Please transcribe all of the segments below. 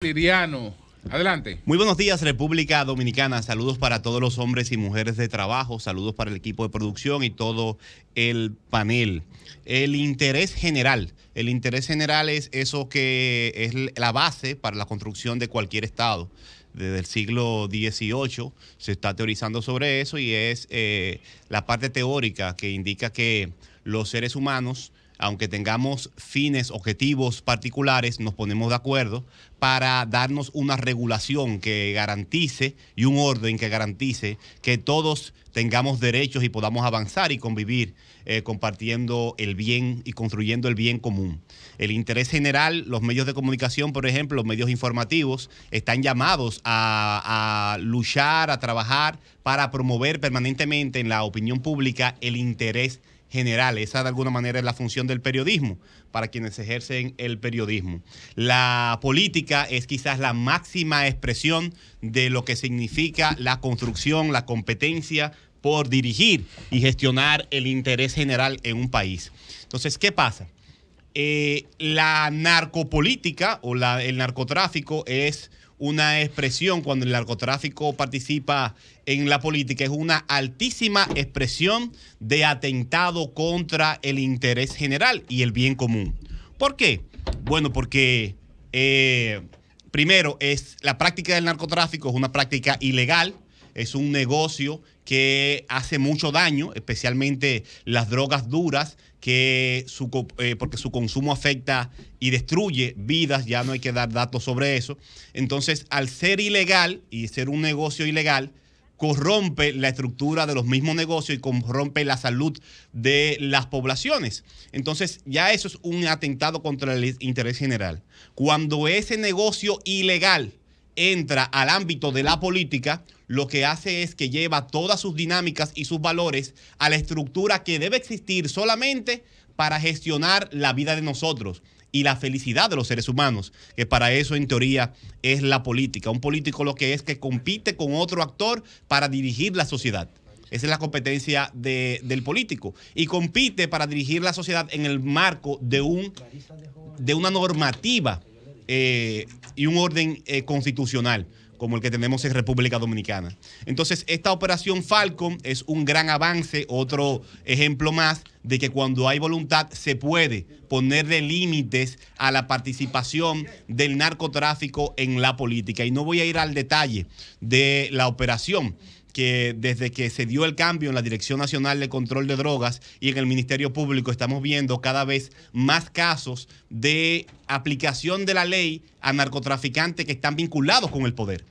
Liriano. Adelante. Muy buenos días, República Dominicana. Saludos para todos los hombres y mujeres de trabajo, saludos para el equipo de producción y todo el panel. El interés general. El interés general es eso que es la base para la construcción de cualquier Estado. Desde el siglo XVIII se está teorizando sobre eso y es eh, la parte teórica que indica que los seres humanos aunque tengamos fines, objetivos particulares, nos ponemos de acuerdo para darnos una regulación que garantice y un orden que garantice que todos tengamos derechos y podamos avanzar y convivir eh, compartiendo el bien y construyendo el bien común. El interés general, los medios de comunicación, por ejemplo, los medios informativos, están llamados a, a luchar, a trabajar para promover permanentemente en la opinión pública el interés general general. Esa de alguna manera es la función del periodismo para quienes ejercen el periodismo. La política es quizás la máxima expresión de lo que significa la construcción, la competencia por dirigir y gestionar el interés general en un país. Entonces, ¿qué pasa? Eh, la narcopolítica o el narcotráfico es una expresión cuando el narcotráfico participa en la política es una altísima expresión de atentado contra el interés general y el bien común. ¿Por qué? Bueno, porque eh, primero es la práctica del narcotráfico, es una práctica ilegal, es un negocio que hace mucho daño, especialmente las drogas duras, que eh, porque su consumo afecta y destruye vidas, ya no hay que dar datos sobre eso. Entonces, al ser ilegal y ser un negocio ilegal, corrompe la estructura de los mismos negocios y corrompe la salud de las poblaciones. Entonces ya eso es un atentado contra el interés general. Cuando ese negocio ilegal entra al ámbito de la política, lo que hace es que lleva todas sus dinámicas y sus valores a la estructura que debe existir solamente para gestionar la vida de nosotros y la felicidad de los seres humanos, que para eso en teoría es la política. Un político lo que es que compite con otro actor para dirigir la sociedad. Esa es la competencia de, del político. Y compite para dirigir la sociedad en el marco de, un, de una normativa eh, y un orden eh, constitucional como el que tenemos en República Dominicana. Entonces, esta operación Falcon es un gran avance, otro ejemplo más de que cuando hay voluntad se puede poner de límites a la participación del narcotráfico en la política. Y no voy a ir al detalle de la operación, que desde que se dio el cambio en la Dirección Nacional de Control de Drogas y en el Ministerio Público estamos viendo cada vez más casos de aplicación de la ley a narcotraficantes que están vinculados con el poder.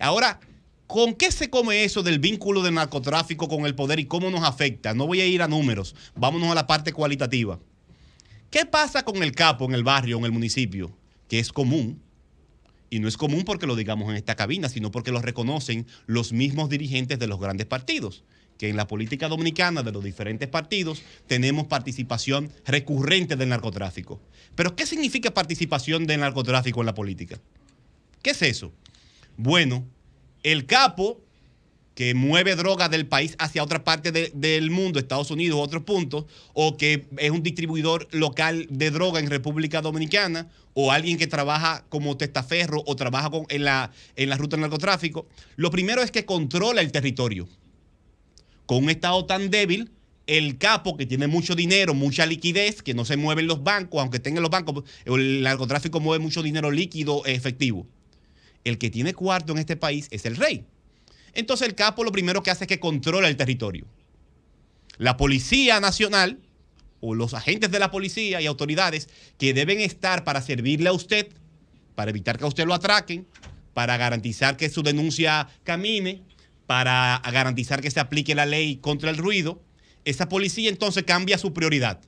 Ahora, ¿Con qué se come eso del vínculo del narcotráfico con el poder y cómo nos afecta? No voy a ir a números, vámonos a la parte cualitativa. ¿Qué pasa con el capo en el barrio, en el municipio? Que es común, y no es común porque lo digamos en esta cabina, sino porque lo reconocen los mismos dirigentes de los grandes partidos que en la política dominicana de los diferentes partidos tenemos participación recurrente del narcotráfico. Pero ¿qué significa participación del narcotráfico en la política? ¿Qué es eso? Bueno, el capo que mueve droga del país hacia otra parte del mundo, Estados Unidos u otros puntos, o que es un distribuidor local de droga en República Dominicana, o alguien que trabaja como testaferro o trabaja en, la, ruta del narcotráfico, lo primero es que controla el territorio. Con un Estado tan débil, el capo que tiene mucho dinero, mucha liquidez, que no se mueven los bancos, aunque tengan los bancos, el narcotráfico mueve mucho dinero líquido efectivo. El que tiene cuarto en este país es el rey. Entonces el capo lo primero que hace es que controla el territorio. La Policía Nacional o los agentes de la policía y autoridades que deben estar para servirle a usted, para evitar que a usted lo atraquen, para garantizar que su denuncia camine, para garantizar que se aplique la ley contra el ruido, esa policía entonces cambia su prioridad,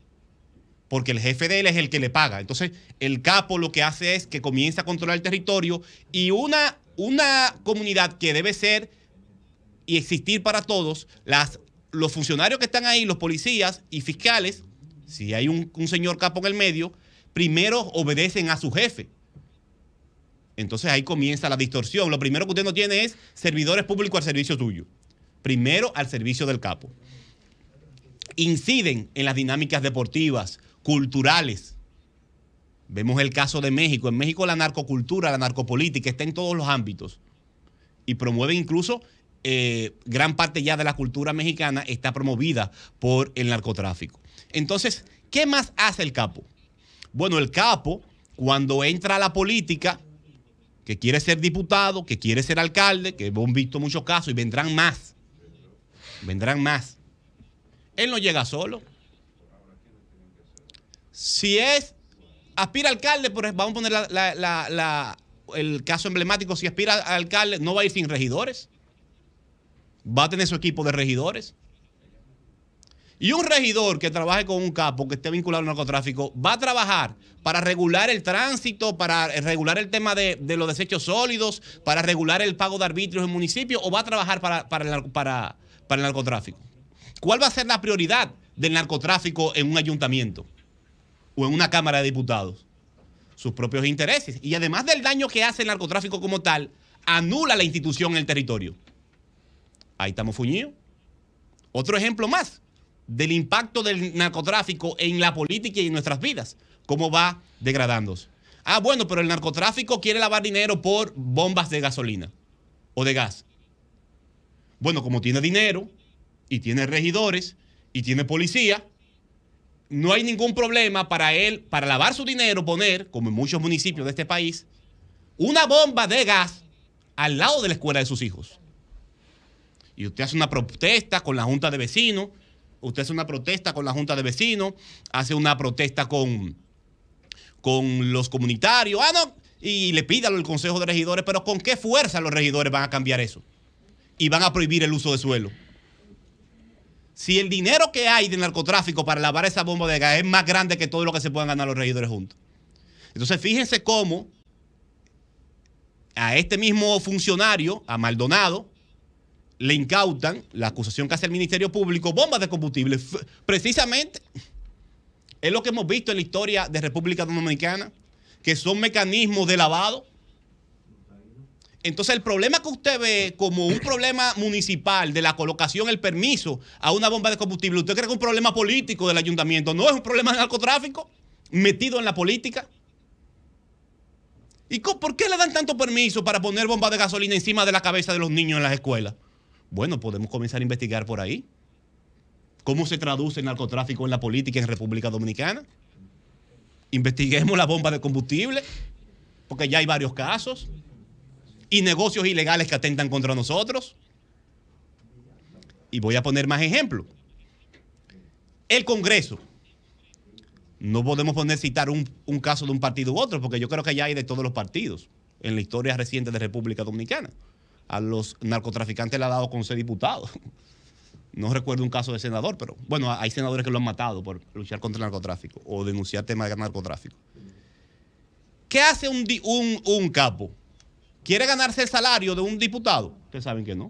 porque el jefe de él es el que le paga. Entonces, el capo lo que hace es que comienza a controlar el territorio y una, una comunidad que debe ser y existir para todos, las, los funcionarios que están ahí, los policías y fiscales, si hay un, un señor capo en el medio, primero obedecen a su jefe. Entonces ahí comienza la distorsión. Lo primero que usted no tiene es servidores públicos al servicio tuyo. Primero al servicio del capo. Inciden en las dinámicas deportivas, culturales. Vemos el caso de México. En México la narcocultura, la narcopolítica está en todos los ámbitos. Y promueven incluso eh, gran parte ya de la cultura mexicana está promovida por el narcotráfico. Entonces, ¿qué más hace el capo? Bueno, el capo, cuando entra a la política, que quiere ser diputado, que quiere ser alcalde, que hemos visto muchos casos y vendrán más, vendrán más. Él no llega solo. Si es, aspira alcalde, por, vamos a poner el caso emblemático, si aspira alcalde, no va a ir sin regidores va a tener su equipo de regidores. Y un regidor que trabaje con un capo que esté vinculado al narcotráfico va a trabajar para regular el tránsito, para regular el tema de, los desechos sólidos, para regular el pago de arbitrios en municipios o va a trabajar para, para, para, para el narcotráfico. ¿Cuál va a ser la prioridad del narcotráfico en un ayuntamiento o en una Cámara de Diputados? Sus propios intereses. Y además del daño que hace el narcotráfico como tal, anula la institución en el territorio ahí estamos fuñidos. Otro ejemplo más del impacto del narcotráfico en la política y en nuestras vidas, cómo va degradándose. Ah, bueno, pero el narcotráfico quiere lavar dinero por bombas de gasolina o de gas. Bueno, como tiene dinero y tiene regidores y tiene policía, no hay ningún problema para él, para lavar su dinero, poner, como en muchos municipios de este país, una bomba de gas al lado de la escuela de sus hijos y usted hace una protesta con la Junta de Vecinos, usted hace una protesta con la Junta de Vecinos, hace una protesta con, con los comunitarios, ah, no, y le pídalo al Consejo de Regidores, pero ¿con qué fuerza los regidores van a cambiar eso? Y van a prohibir el uso de suelo. Si el dinero que hay del narcotráfico para lavar esa bomba de gas es más grande que todo lo que se puedan ganar los regidores juntos. Entonces, fíjense cómo a este mismo funcionario, a Maldonado, le incautan la acusación que hace el Ministerio Público, bombas de combustible. Precisamente es lo que hemos visto en la historia de República Dominicana, que son mecanismos de lavado. Entonces el problema que usted ve como un problema municipal de la colocación, el permiso a una bomba de combustible, usted cree que es un problema político del ayuntamiento, no es un problema de narcotráfico metido en la política. ¿Y por qué le dan tanto permiso para poner bombas de gasolina encima de la cabeza de los niños en las escuelas? Bueno, podemos comenzar a investigar por ahí. ¿Cómo se traduce el narcotráfico en la política en República Dominicana? Investiguemos la bomba de combustible, porque ya hay varios casos y negocios ilegales que atentan contra nosotros. Y voy a poner más ejemplos. El Congreso. No podemos poner citar un, un, caso de un partido u otro, porque yo creo que ya hay de todos los partidos en la historia reciente de República Dominicana a los narcotraficantes le ha dado con ser diputado. No recuerdo un caso de senador, pero bueno, hay senadores que lo han matado por luchar contra el narcotráfico o denunciar temas de narcotráfico. ¿Qué hace un, capo? ¿Quiere ganarse el salario de un diputado? que saben que no.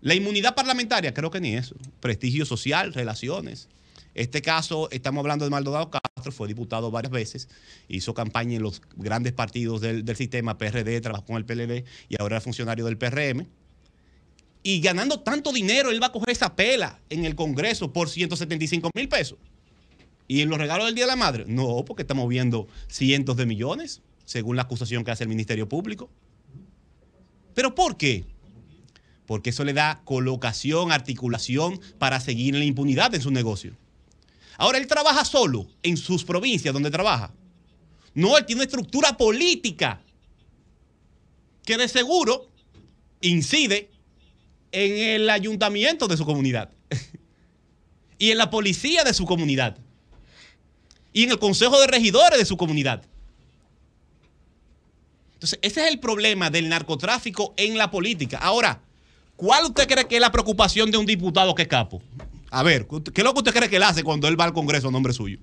La inmunidad parlamentaria, creo que ni eso. Prestigio social, relaciones. Este caso, estamos hablando de Maldonado Castro, fue diputado varias veces, hizo campaña en los grandes partidos del, del sistema, PRD, trabajó con el PLD y ahora es funcionario del PRM. Y ganando tanto dinero, él va a coger esa pela en el Congreso por 175 mil pesos. ¿Y en los regalos del Día de la Madre? No, porque estamos viendo cientos de millones, según la acusación que hace el Ministerio Público. ¿Pero por qué? Porque eso le da colocación, articulación para seguir en la impunidad en su negocio. Ahora él trabaja solo en sus provincias donde trabaja. No, él tiene una estructura política que de seguro incide en el ayuntamiento de su comunidad y en la policía de su comunidad y en el consejo de regidores de su comunidad. Entonces, ese es el problema del narcotráfico en la política. Ahora, ¿cuál usted cree que es la preocupación de un diputado que es capo? A ver, ¿qué es lo que usted cree que él hace cuando él va al Congreso a nombre suyo?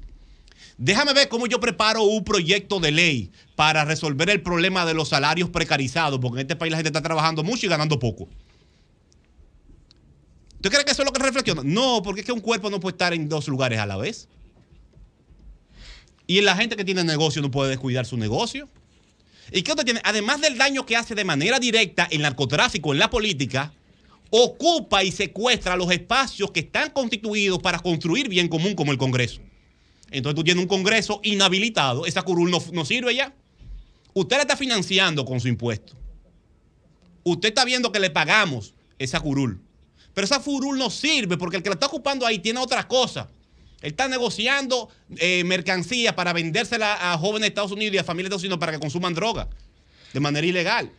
Déjame ver cómo yo preparo un proyecto de ley para resolver el problema de los salarios precarizados, porque en este país la gente está trabajando mucho y ganando poco. ¿Usted cree que eso es lo que reflexiona? No, porque es que un cuerpo no puede estar en dos lugares a la vez. Y la gente que tiene negocio no puede descuidar su negocio. ¿Y qué otro tiene? Además del daño que hace de manera directa el narcotráfico en la política, ocupa y secuestra los espacios que están constituidos para construir bien común como el Congreso. Entonces tú tienes un Congreso inhabilitado, esa curul no, sirve ya. Usted la está financiando con su impuesto. Usted está viendo que le pagamos esa curul. Pero esa curul no sirve porque el que la está ocupando ahí tiene otra cosa. Él está negociando eh, mercancías para vendérsela a jóvenes de Estados Unidos y a familias de Estados Unidos para que consuman droga de manera ilegal.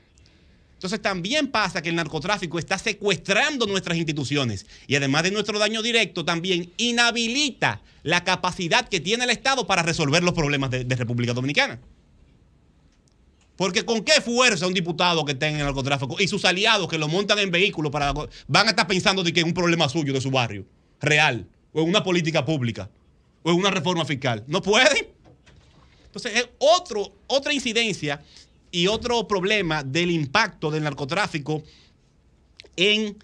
Entonces también pasa que el narcotráfico está secuestrando nuestras instituciones y además de nuestro daño directo también inhabilita la capacidad que tiene el Estado para resolver los problemas de, República Dominicana. Porque con qué fuerza un diputado que tenga el narcotráfico y sus aliados que lo montan en vehículos para van a estar pensando de que es un problema suyo de su barrio, real, o en una política pública, o en una reforma fiscal. No puede. Entonces, es otro, otra incidencia y otro problema del impacto del narcotráfico en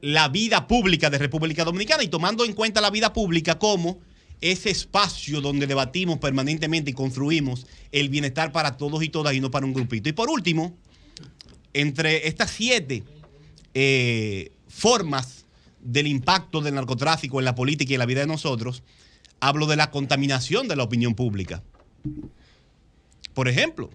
la vida pública de República Dominicana y tomando en cuenta la vida pública como ese espacio donde debatimos permanentemente y construimos el bienestar para todos y todas y no para un grupito. Y por último, entre estas siete eh, formas del impacto del narcotráfico en la política y en la vida de nosotros, hablo de la contaminación de la opinión pública. Por ejemplo,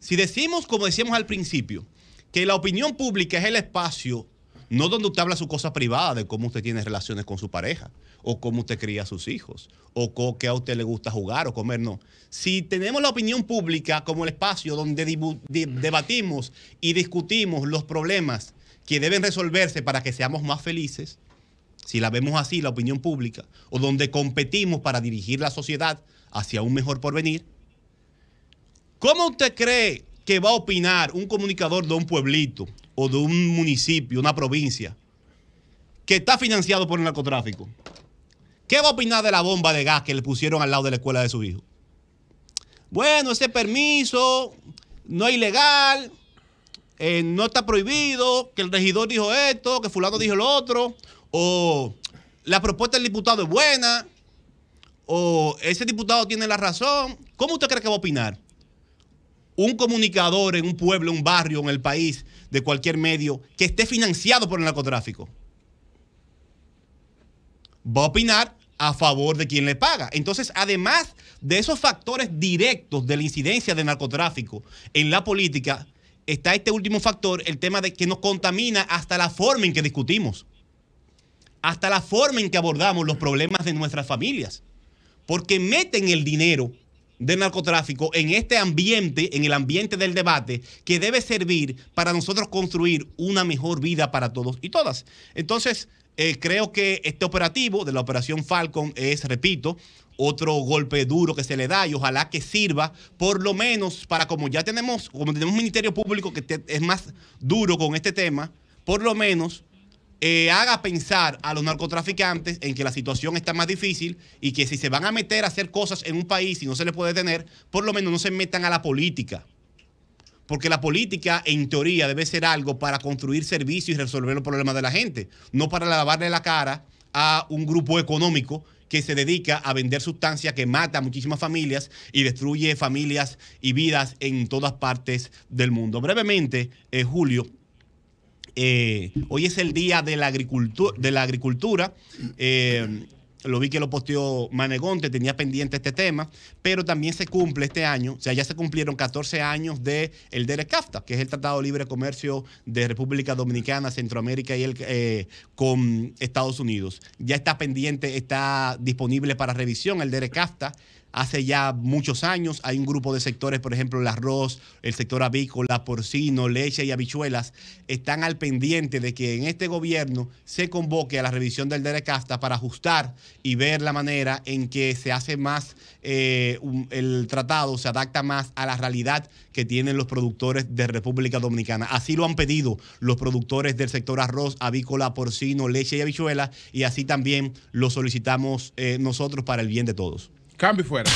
si decimos, como decíamos al principio, que la opinión pública es el espacio, no donde usted habla su cosa privada, de cómo usted tiene relaciones con su pareja, o cómo usted cría a sus hijos, o qué a usted le gusta jugar o comer, no. Si tenemos la opinión pública como el espacio donde debatimos y discutimos los problemas que deben resolverse para que seamos más felices, si la vemos así, la opinión pública, o donde competimos para dirigir la sociedad hacia un mejor porvenir, ¿Cómo usted cree que va a opinar un comunicador de un pueblito o de un municipio, una provincia, que está financiado por el narcotráfico? ¿Qué va a opinar de la bomba de gas que le pusieron al lado de la escuela de su hijo? Bueno, ese permiso no es ilegal, eh, no está prohibido, que el regidor dijo esto, que fulano dijo lo otro, o la propuesta del diputado es buena, o ese diputado tiene la razón. ¿Cómo usted cree que va a opinar? un comunicador en un pueblo, un barrio, en el país, de cualquier medio, que esté financiado por el narcotráfico. Va a opinar a favor de quien le paga. Entonces, además de esos factores directos de la incidencia del narcotráfico en la política, está este último factor, el tema de que nos contamina hasta la forma en que discutimos, hasta la forma en que abordamos los problemas de nuestras familias, porque meten el dinero de narcotráfico en este ambiente, en el ambiente del debate, que debe servir para nosotros construir una mejor vida para todos y todas. Entonces, eh, creo que este operativo de la operación Falcon es, repito, otro golpe duro que se le da y ojalá que sirva por lo menos para como ya tenemos, como tenemos un Ministerio Público que es más duro con este tema, por lo menos eh, haga pensar a los narcotraficantes en que la situación está más difícil y que si se van a meter a hacer cosas en un país y no se les puede detener, por lo menos no se metan a la política. Porque la política, en teoría, debe ser algo para construir servicios y resolver los problemas de la gente, no para lavarle la cara a un grupo económico que se dedica a vender sustancias que mata a muchísimas familias y destruye familias y vidas en todas partes del mundo. Brevemente, eh, Julio, eh, hoy es el día de la, agricultura, eh, lo vi que lo posteó Manegonte, tenía pendiente este tema, pero también se cumple este año, o sea, ya se cumplieron 14 años del el DERECAFTA, que es el Tratado de Libre Comercio de República Dominicana, Centroamérica y el, eh, con Estados Unidos. Ya está pendiente, está disponible para revisión el DERECAFTA hace ya muchos años. Hay un grupo de sectores, por ejemplo, el arroz, el sector avícola, porcino, leche y habichuelas, están al pendiente de que en este gobierno se convoque a la revisión del Casta para ajustar y ver la manera en que se hace más, eh, el tratado se adapta más a la realidad que tienen los productores de República Dominicana. Así lo han pedido los productores del sector arroz, avícola, porcino, leche y habichuelas, y así también lo solicitamos eh, nosotros para el bien de todos. Cambio fuera.